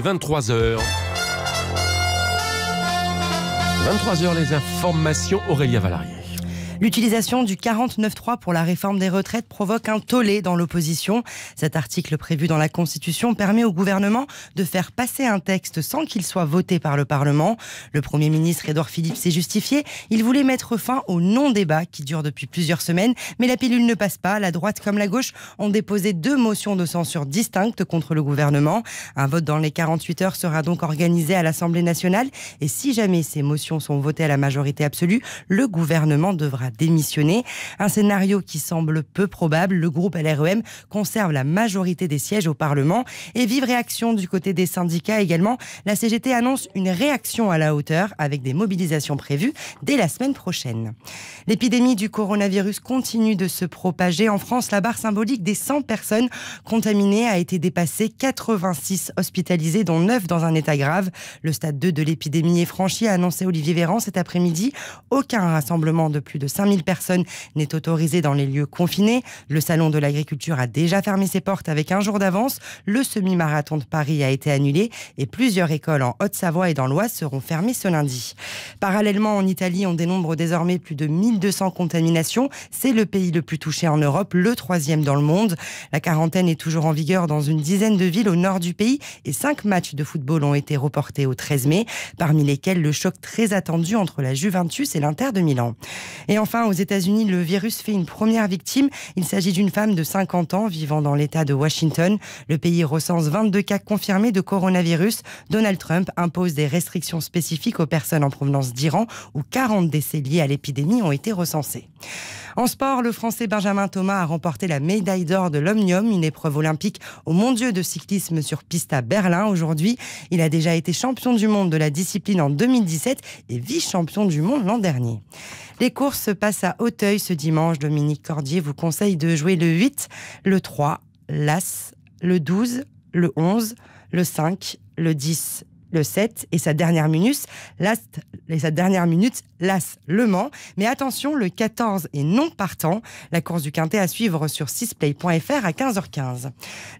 23h. 23h les informations, Aurélia Valarier. L'utilisation du 49.3 pour la réforme des retraites provoque un tollé dans l'opposition. Cet article prévu dans la Constitution permet au gouvernement de faire passer un texte sans qu'il soit voté par le Parlement. Le Premier ministre Edouard Philippe s'est justifié. Il voulait mettre fin au non-débat qui dure depuis plusieurs semaines, mais la pilule ne passe pas. La droite comme la gauche ont déposé deux motions de censure distinctes contre le gouvernement. Un vote dans les 48 heures sera donc organisé à l'Assemblée nationale et si jamais ces motions sont votées à la majorité absolue, le gouvernement devra démissionner, Un scénario qui semble peu probable. Le groupe LREM conserve la majorité des sièges au Parlement. Et vive réaction du côté des syndicats également. La CGT annonce une réaction à la hauteur avec des mobilisations prévues dès la semaine prochaine. L'épidémie du coronavirus continue de se propager. En France, la barre symbolique des 100 personnes contaminées a été dépassée. 86 hospitalisés, dont 9 dans un état grave. Le stade 2 de l'épidémie est franchi, a annoncé Olivier Véran cet après-midi. Aucun rassemblement de plus de 5000 personnes n'est autorisée dans les lieux confinés. Le salon de l'agriculture a déjà fermé ses portes avec un jour d'avance. Le semi-marathon de Paris a été annulé et plusieurs écoles en Haute-Savoie et dans l'Oise seront fermées ce lundi. Parallèlement, en Italie, on dénombre désormais plus de 1200 contaminations. C'est le pays le plus touché en Europe, le troisième dans le monde. La quarantaine est toujours en vigueur dans une dizaine de villes au nord du pays et cinq matchs de football ont été reportés au 13 mai, parmi lesquels le choc très attendu entre la Juventus et l'Inter de Milan enfin, aux États-Unis, le virus fait une première victime. Il s'agit d'une femme de 50 ans vivant dans l'État de Washington. Le pays recense 22 cas confirmés de coronavirus. Donald Trump impose des restrictions spécifiques aux personnes en provenance d'Iran où 40 décès liés à l'épidémie ont été recensés. En sport, le Français Benjamin Thomas a remporté la médaille d'or de l'Omnium, une épreuve olympique au Mondiaux de cyclisme sur piste à Berlin aujourd'hui. Il a déjà été champion du monde de la discipline en 2017 et vice-champion du monde l'an dernier. Les courses se passent à Auteuil ce dimanche. Dominique Cordier vous conseille de jouer le 8, le 3, l'As, le 12, le 11, le 5, le 10 le 7 et sa dernière minute, last, et sa dernière l'As Le Mans. Mais attention, le 14 est non partant. La course du Quintet à suivre sur 6play.fr à 15h15.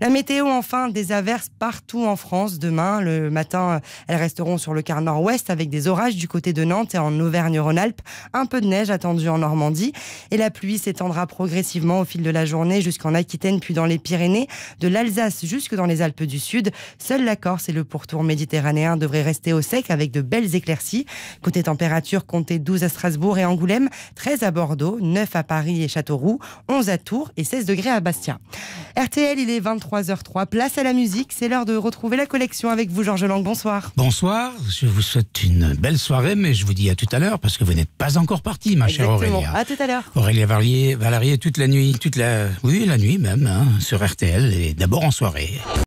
La météo, enfin, des averses partout en France. Demain, le matin, elles resteront sur le quart nord-ouest avec des orages du côté de Nantes et en Auvergne-Rhône-Alpes. Un peu de neige attendue en Normandie. Et la pluie s'étendra progressivement au fil de la journée jusqu'en Aquitaine, puis dans les Pyrénées, de l'Alsace jusque dans les Alpes du Sud. Seule la Corse et le pourtour méditerranéen devrait rester au sec avec de belles éclaircies. Côté température, comptez 12 à Strasbourg et Angoulême, 13 à Bordeaux, 9 à Paris et Châteauroux, 11 à Tours et 16 degrés à Bastia. RTL, il est 23h03, place à la musique, c'est l'heure de retrouver la collection avec vous Georges Lang, bonsoir. Bonsoir, je vous souhaite une belle soirée, mais je vous dis à tout à l'heure parce que vous n'êtes pas encore parti, ma chère Aurélia. À tout à l'heure. Aurélia Valérie, toute la nuit, toute la, oui la nuit même, hein, sur RTL et d'abord en soirée.